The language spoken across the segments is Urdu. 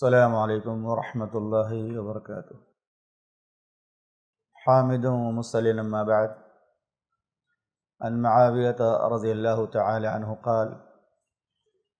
السلام عليكم ورحمة الله وبركاته حامد ومسلم ما بعد عن معاوية رضي الله تعالى عنه قال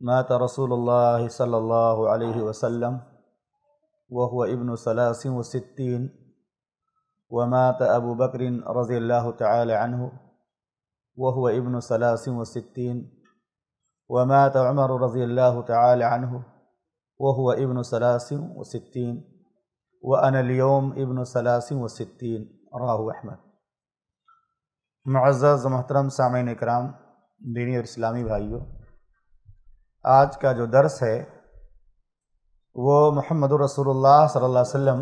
مات رسول الله صلى الله عليه وسلم وهو ابن ثلاث وستين ومات أبو بكر رضي الله تعالى عنه وهو ابن ثلاث وستين ومات عمر رضي الله تعالى عنه وہ ہوا ابنصلاثم و سديین و انلیوم ابن و وصّيّين راہ احمد معزز محترم سامعین اکرام دینی اور اسلامی بھائیو آج کا جو درس ہے وہ محمد الرسول اللہ صلی اللہ علیہ وسلم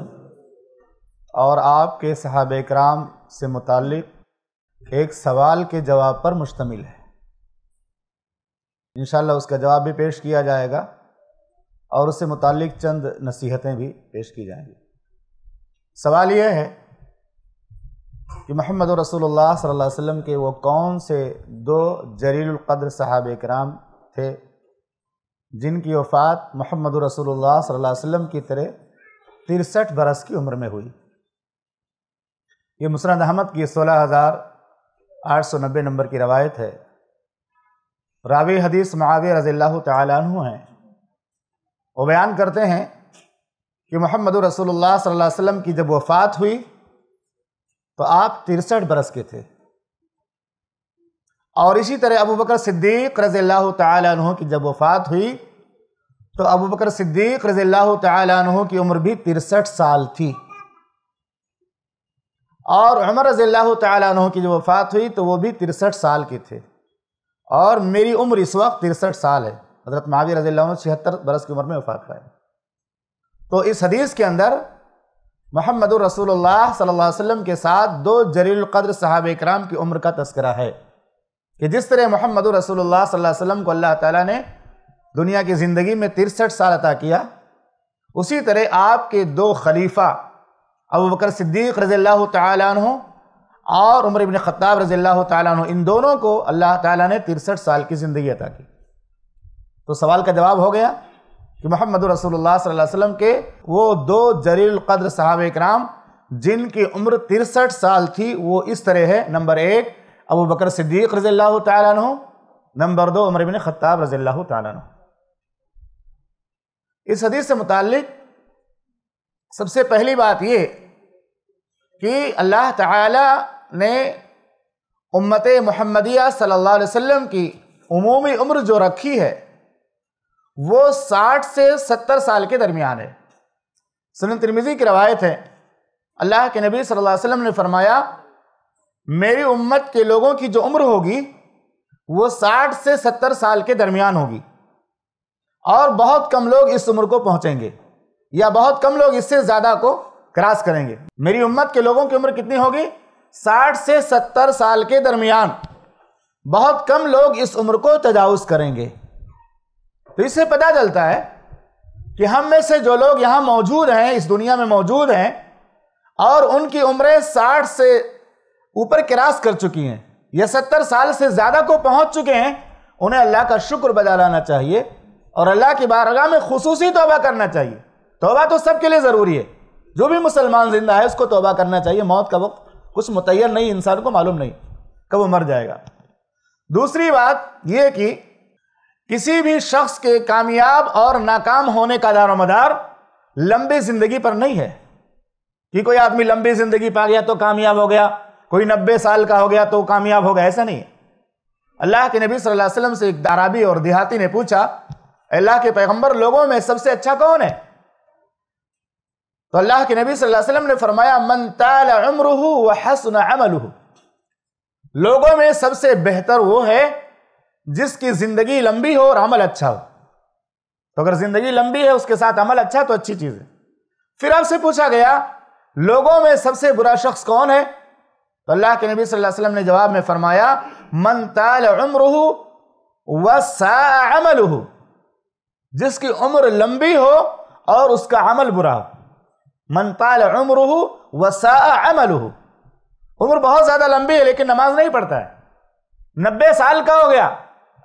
اور آپ کے صحابہ اکرام سے متعلق ایک سوال کے جواب پر مشتمل ہے انشاءاللہ اس کا جواب بھی پیش کیا جائے گا اور اس سے متعلق چند نصیحتیں بھی پیش کی جائیں گی سوال یہ ہے کہ محمد رسول اللہ صلی اللہ علیہ وسلم کے وہ کون سے دو جریل القدر صحاب کرام تھے جن کی وفات محمد رسول اللہ صلی اللہ علیہ وسلم کی طرح ترسٹھ برس کی عمر میں ہوئی یہ مسرد احمد کی سولہ ہزار آٹھ سو نبے نمبر کی روایت ہے راوی حدیث معاویر رضی اللہ تعالیٰ عنہ ہیں وہ بیان کرتے ہیں کہ محمد رسول اللہ صلی اللہ علیہ وسلم کی جب وفات ہوئی تو آپ ترسٹھ برس کے تھے اور اسی طرح ابو بکر صدیق رضی اللہ تعالیٰ عنہ کی جب وفات ہوئی تو ابو بکر صدیق رضی اللہ تعالیٰ عنہ کی عمر بھی ترسٹھ سال تھی اور عمر رضی اللہ تعالیٰ عنہ کی جب وفات ہوئی تو وہ بھی ترسٹھ سال کے تھے اور میری عمر اس وقت ترسٹھ سال ہے حضرت معاوی رضی اللہ عنہ چھہتر برس کی عمر میں وفات پائے تو اس حدیث کے اندر محمد الرسول اللہ صلی اللہ علیہ وسلم کے ساتھ دو جریل القدر صحابہ اکرام کی عمر کا تذکرہ ہے کہ جس طرح محمد الرسول اللہ صلی اللہ علیہ وسلم کو اللہ تعالیٰ نے دنیا کی زندگی میں ترسٹھ سال عطا کیا اسی طرح آپ کے دو خلیفہ ابو بکر صدیق رضی اللہ تعالیٰ عنہ اور عمر بن خطاب رضی اللہ تعالیٰ عنہ ان دونوں کو اللہ تعالیٰ نے ترسٹھ سال کی زندگی عطا کی تو سوال کا جواب ہو گیا کہ محمد رسول اللہ صلی اللہ علیہ وسلم کے وہ دو جریل قدر صحابہ اکرام جن کی عمر ترسٹھ سال تھی وہ اس طرح ہے نمبر ایک ابو بکر صدیق رضی اللہ تعالیٰ عنہ نمبر دو عمر بن خطاب رضی اللہ تعالیٰ عنہ اس حدیث سے متعلق سب سے پہلی بات یہ کہ اللہ تعالیٰ نے امت محمدیہ صلی اللہ علیہ وسلم کی عمومی عمر جو رکھی ہے وہ ساٹھ سے ستر سال کے درمیان ہے سنن ترمیزی کی روایت ہے اللہ کے نبی صلی اللہ علیہ وسلم نے فرمایا میری امت کے لوگوں کی جو عمر ہوگی وہ ساٹھ سے ستر سال کے درمیان ہوگی اور بہت کم لوگ اس عمر کو پہنچیں گے یا بہت کم لوگ اس سے زیادہ کو کراس کریں گے میری امت کے لوگوں کی عمر کتنی ہوگی ساٹھ سے ستر سال کے درمیان بہت کم لوگ اس عمر کو تجاوز کریں گے تو اس سے پتہ چلتا ہے کہ ہم میں سے جو لوگ یہاں موجود ہیں اس دنیا میں موجود ہیں اور ان کی عمریں ساٹھ سے اوپر کراس کر چکی ہیں یا ستر سال سے زیادہ کو پہنچ چکے ہیں انہیں اللہ کا شکر بجا لانا چاہیے اور اللہ کی بارگاہ میں خصوصی توبہ کرنا چاہیے توبہ تو سب کے لیے ضروری ہے جو بھی مسلمان زندہ ہے اس کو توبہ کرنا چاہیے موت کا وقت کچھ متعین نہیں انسان کو معلوم نہیں کب وہ مر جائے گا دوسری بات یہ کہ کسی بھی شخص کے کامیاب اور ناکام ہونے کا دار و مدار لمبی زندگی پر نہیں ہے کہ کوئی آدمی لمبی زندگی پا گیا تو کامیاب ہو گیا کوئی نبے سال کا ہو گیا تو کامیاب ہو گیا ایسا نہیں ہے اللہ کے نبی صلی اللہ علیہ وسلم سے ایک دارابی اور دیہاتی نے پوچھا اللہ کے پیغمبر لوگوں میں سب سے اچھا کون ہے تو اللہ کے نبی صلی اللہ علیہ وسلم نے فرمایا من عمرہ وحسن عملہ لوگوں میں سب سے بہتر وہ ہے جس کی زندگی لمبی ہو اور عمل اچھا ہو تو اگر زندگی لمبی ہے اس کے ساتھ عمل اچھا تو اچھی چیز ہے پھر آپ سے پوچھا گیا لوگوں میں سب سے برا شخص کون ہے تو اللہ کے نبی صلی اللہ علیہ وسلم نے جواب میں فرمایا من تال عمره و عمله جس کی عمر لمبی ہو اور اس کا عمل برا ہو من تال عمره وساء عمله عمر بہت زیادہ لمبی ہے لیکن نماز نہیں پڑھتا ہے نبے سال کا ہو گیا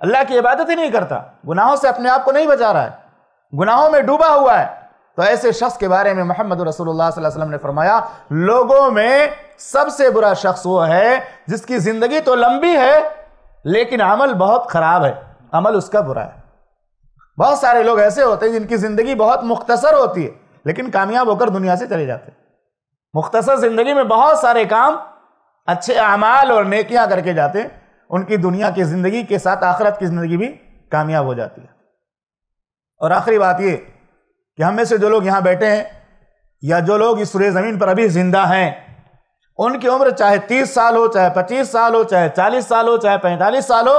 اللہ کی عبادت ہی نہیں کرتا گناہوں سے اپنے آپ کو نہیں بچا رہا ہے گناہوں میں ڈوبا ہوا ہے تو ایسے شخص کے بارے میں محمد رسول اللہ صلی اللہ علیہ وسلم نے فرمایا لوگوں میں سب سے برا شخص وہ ہے جس کی زندگی تو لمبی ہے لیکن عمل بہت خراب ہے عمل اس کا برا ہے بہت سارے لوگ ایسے ہوتے ہیں جن کی زندگی بہت مختصر ہوتی ہے لیکن کامیاب ہو کر دنیا سے چلے جاتے ہیں مختصر زندگی میں بہت سارے کام اچھے اعمال اور نیکیاں کر کے جاتے ہیں ان کی دنیا کی زندگی کے ساتھ آخرت کی زندگی بھی کامیاب ہو جاتی ہے اور آخری بات یہ کہ ہم میں سے جو لوگ یہاں بیٹھے ہیں یا جو لوگ اس سورے زمین پر ابھی زندہ ہیں ان کی عمر چاہے تیس سال ہو چاہے پچیس سال ہو چاہے چالیس سال ہو چاہے پینتالیس سال ہو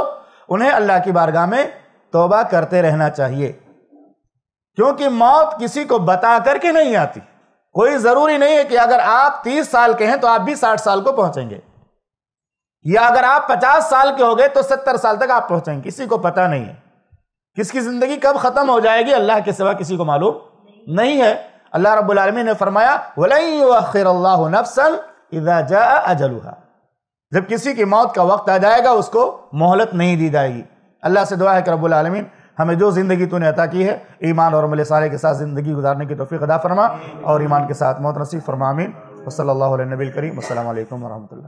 انہیں اللہ کی بارگاہ میں توبہ کرتے رہنا چاہیے کیونکہ موت کسی کو بتا کر کے نہیں آتی کوئی ضروری نہیں ہے کہ اگر آپ تیس سال کے ہیں تو آپ بھی ساٹھ سال کو پہنچیں گے یا اگر آپ پچاس سال کے ہو گئے تو ستر سال تک آپ پہنچیں گے کسی کو پتہ نہیں ہے کس کی زندگی کب ختم ہو جائے گی اللہ کے سوا کسی کو معلوم نہیں ہے اللہ رب العالمین نے فرمایا اللَّهُ نَفْسًا جب کسی کی موت کا وقت آ جائے گا اس کو مہلت نہیں دی جائے گی اللہ سے دعا ہے کہ رب العالمین ہمیں جو زندگی تو نے عطا کی ہے ایمان اور عمل سارے کے ساتھ زندگی گزارنے کی توفیق ادا فرما اور ایمان کے ساتھ موت نصیب امین صلی اللہ علیہ نبی کریم السلام علیکم ورحمۃ اللہ